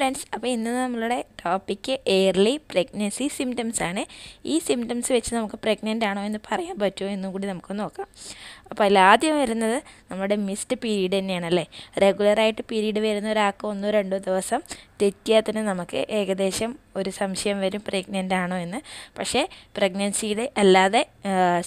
friends അപ്പോൾ ഇന്ന് നമ്മളുടെ ടോപ്പിക്ക് എയർലി പ്രഗ്നൻസി സിംറ്റംസ് ആണ് ഈ സിംറ്റംസ് വെച്ച് നമുക്ക് പ്രഗ്നൻ്റ് ആണോ എന്ന് പറയാൻ പറ്റുമോ എന്നും കൂടി നമുക്ക് നോക്കാം അപ്പോൾ അതിൽ ആദ്യം വരുന്നത് നമ്മുടെ മിസ്ഡ് പീരീഡ് തന്നെയാണ് അല്ലേ റെഗുലറായിട്ട് പീരീഡ് വരുന്ന ഒരാൾക്ക് ഒന്നോ രണ്ടോ ദിവസം തെറ്റിയാൽ തന്നെ നമുക്ക് ഏകദേശം ഒരു സംശയം വരും പ്രഗ്നൻ്റ് ആണോ എന്ന് പക്ഷേ പ്രഗ്നൻസിയിൽ അല്ലാതെ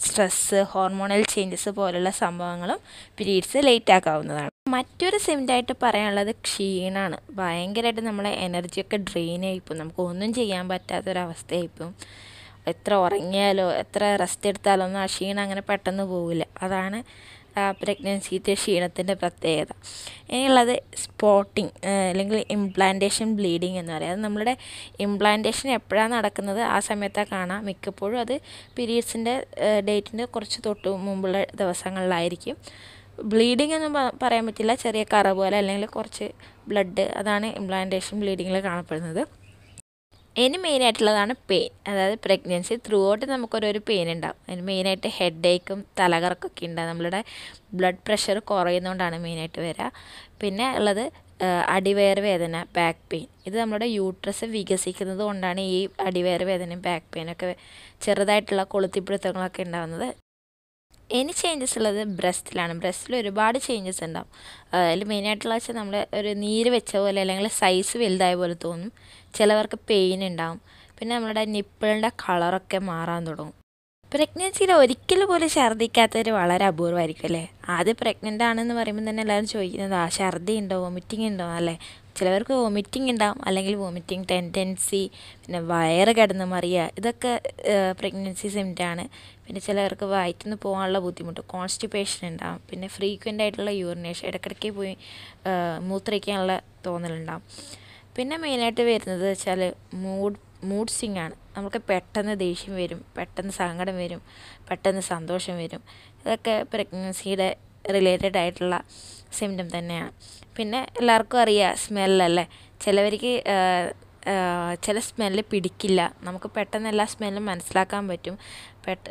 സ്ട്രെസ്സ് ഹോർമോണൽ ചേഞ്ചസ് പോലുള്ള സംഭവങ്ങളും പീരീഡ്സ് ലേറ്റ് ആക്കാവുന്നതാണ് മറ്റൊരു സിംറ്റായിട്ട് പറയാനുള്ളത് ക്ഷീണമാണ് ഭയങ്കരമായിട്ട് നമ്മളെ എനർജിയൊക്കെ ഡ്രെയിൻ ആയിപ്പോൾ നമുക്ക് ഒന്നും ചെയ്യാൻ പറ്റാത്തൊരവസ്ഥയായിപ്പോൾ എത്ര ഉറങ്ങിയാലോ എത്ര റെസ്റ്റ് എടുത്താലോ ഒന്നും ആ ക്ഷീണം അങ്ങനെ പെട്ടെന്ന് പോവില്ല അതാണ് പ്രഗ്നൻസി ക്ഷീണത്തിൻ്റെ പ്രത്യേകത ഇനിയുള്ളത് സ്പോട്ടിങ് അല്ലെങ്കിൽ ഇംപ്ലാന്റേഷൻ ബ്ലീഡിങ് എന്ന് പറയുന്നത് നമ്മളുടെ ഇംപ്ലാന്റേഷൻ എപ്പോഴാണ് നടക്കുന്നത് ആ സമയത്താണ് കാണാം മിക്കപ്പോഴും അത് പീരീഡ്സിൻ്റെ ഡേറ്റിൻ്റെ കുറച്ച് തൊട്ട് മുമ്പുള്ള ദിവസങ്ങളിലായിരിക്കും ബ്ലീഡിംഗ് ഒന്നും പറയാൻ പറ്റില്ല ചെറിയ കറ പോലെ അല്ലെങ്കിൽ കുറച്ച് ബ്ലഡ് അതാണ് ഇംപ്ലാന്റേഷൻ ബ്ലീഡിങ്ങിൽ കാണപ്പെടുന്നത് ഇനി മെയിനായിട്ടുള്ളതാണ് പെയിൻ അതായത് പ്രഗ്നൻസി ത്രൂ ഔട്ട് നമുക്കൊരു പെയിൻ ഉണ്ടാവും അതിന് മെയിനായിട്ട് ഹെഡ് ഏക്കും തലകറക്കൊക്കെ ഉണ്ടാവും നമ്മളുടെ ബ്ലഡ് പ്രഷർ കുറയുന്നതുകൊണ്ടാണ് മെയിനായിട്ട് വരിക പിന്നെ ഉള്ളത് അടിവയർ വേദന ബാക്ക് പെയിൻ ഇത് നമ്മുടെ യൂട്രസ് വികസിക്കുന്നത് കൊണ്ടാണ് ഈ അടിവയർ വേദനയും ബാക്ക് പെയിനൊക്കെ ചെറുതായിട്ടുള്ള കൊളുത്തിപ്പിടുത്തങ്ങളൊക്കെ ഉണ്ടാകുന്നത് ഇനി ചേഞ്ചസ് ഉള്ളത് ബ്രസ്റ്റിലാണ് ബ്രസ്റ്റിൽ ഒരുപാട് ചേഞ്ചസ് ഉണ്ടാവും അതിൽ മെയിനായിട്ടുള്ള വെച്ചാൽ നമ്മൾ ഒരു നീര് വെച്ച പോലെ അല്ലെങ്കിൽ സൈസ് വലുതായ പോലെ തോന്നും ചിലവർക്ക് പെയിൻ ഉണ്ടാവും പിന്നെ നമ്മുടെ നിപ്പിളിൻ്റെ കളറൊക്കെ മാറാൻ തുടങ്ങും പ്രഗ്നൻസിയിൽ ഒരിക്കൽ പോലും ഛർദ്ദിക്കാത്തവർ വളരെ അപൂർവമായിരിക്കും അല്ലേ ആദ്യം പ്രഗ്നൻ്റ് ആണെന്ന് പറയുമ്പോൾ തന്നെ എല്ലാവരും ചോദിക്കുന്നത് ആ ഛർദ്ദി ഉണ്ടോ വോമിറ്റിംഗ് ഉണ്ടോ അല്ലേ ചിലവർക്ക് വോമിറ്റിംഗ് ഉണ്ടാവും അല്ലെങ്കിൽ വോമിറ്റിംഗ് ടെൻഡൻസി പിന്നെ വയറ് കിടന്ന് മറിയുക ഇതൊക്കെ പ്രഗ്നൻസി സിംറ്റാണ് പിന്നെ ചിലവർക്ക് വയറ്റിൽ നിന്ന് പോകാനുള്ള ബുദ്ധിമുട്ട് കോൺസ്റ്റിപ്പേഷൻ ഉണ്ടാവും പിന്നെ ഫ്രീക്വൻ്റ് ആയിട്ടുള്ള യൂറിനേഷൻ ഇടയ്ക്കിടയ്ക്ക് പോയി മൂത്രയ്ക്കാനുള്ള തോന്നലുണ്ടാവും പിന്നെ മെയിനായിട്ട് വരുന്നത് വെച്ചാൽ മൂഡ് മൂഡ് സ്വിങ് ആണ് നമുക്ക് പെട്ടെന്ന് ദേഷ്യം വരും പെട്ടെന്ന് സങ്കടം വരും പെട്ടെന്ന് സന്തോഷം വരും ഇതൊക്കെ പ്രഗ്നൻസിയുടെ റിലേറ്റഡ് ആയിട്ടുള്ള സിംറ്റം തന്നെയാണ് പിന്നെ എല്ലാവർക്കും അറിയാം സ്മെല്ലല്ലേ ചിലവർക്ക് ചില സ്മെല്ല് പിടിക്കില്ല നമുക്ക് പെട്ടെന്ന് എല്ലാ സ്മെല്ലും മനസ്സിലാക്കാൻ പറ്റും പെട്ട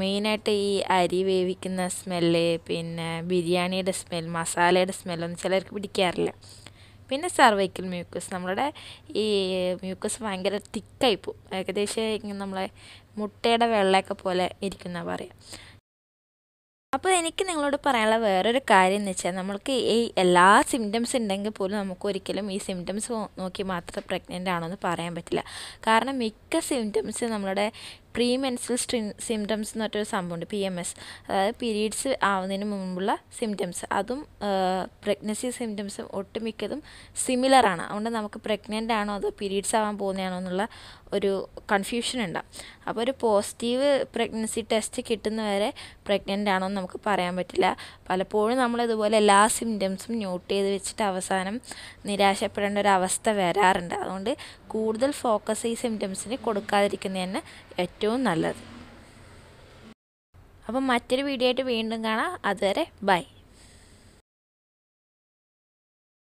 മെയിനായിട്ട് ഈ അരി വേവിക്കുന്ന സ്മെല്ല് പിന്നെ ബിരിയാണിയുടെ സ്മെൽ മസാലയുടെ സ്മെല്ലൊന്നും ചിലർക്ക് പിടിക്കാറില്ല പിന്നെ സർവൈക്കൽ മ്യൂക്കസ് നമ്മുടെ ഈ മ്യൂക്കസ് ഭയങ്കര തിക്കായിപ്പോവും പോകും ഏകദേശം നമ്മളെ മുട്ടയുടെ വെള്ളയൊക്കെ പോലെ ഇരിക്കുന്ന പറയാം അപ്പോൾ എനിക്ക് നിങ്ങളോട് പറയാനുള്ള വേറൊരു കാര്യം എന്ന് വെച്ചാൽ നമ്മൾക്ക് ഈ എല്ലാ സിംറ്റംസ് ഉണ്ടെങ്കിൽ പോലും നമുക്ക് ഒരിക്കലും ഈ സിംറ്റംസ് നോക്കി മാത്രം പ്രഗ്നൻ്റ് ആണോ എന്ന് പറയാൻ പറ്റില്ല കാരണം മിക്ക സിംറ്റംസ് നമ്മളുടെ പ്രീ മെൻസൽ സ്ട്രി സിംറ്റംസ് എന്ന് പറഞ്ഞൊരു സംഭവമുണ്ട് പി എം എസ് അതായത് പീരീഡ്സ് ആവുന്നതിന് മുമ്പുള്ള സിംറ്റംസ് അതും പ്രഗ്നൻസി സിംറ്റംസും ഒട്ടുമിക്കതും സിമിലറാണ് അതുകൊണ്ട് നമുക്ക് പ്രഗ്നൻ്റ് ആണോ അതോ പീരീഡ്സ് ആവാൻ പോകുന്നതാണോ എന്നുള്ള ഒരു കൺഫ്യൂഷൻ ഉണ്ടാവും അപ്പോൾ ഒരു പോസിറ്റീവ് പ്രഗ്നൻസി ടെസ്റ്റ് കിട്ടുന്നവരെ പ്രഗ്നൻ്റ് ആണോ എന്ന് നമുക്ക് പറയാൻ പറ്റില്ല പലപ്പോഴും നമ്മളിതുപോലെ എല്ലാ സിംറ്റംസും നോട്ട് ചെയ്ത് വെച്ചിട്ട് അവസാനം നിരാശപ്പെടേണ്ട ഒരു അവസ്ഥ വരാറുണ്ട് അതുകൊണ്ട് കൂടുതൽ ഫോക്കസ് ഈ സിംറ്റംസിന് കൊടുക്കാതിരിക്കുന്നതന്നെ ഏറ്റവും നല്ലത് അപ്പം മറ്റൊരു വീഡിയോ ആയിട്ട് വീണ്ടും കാണാം അതുവരെ ബൈ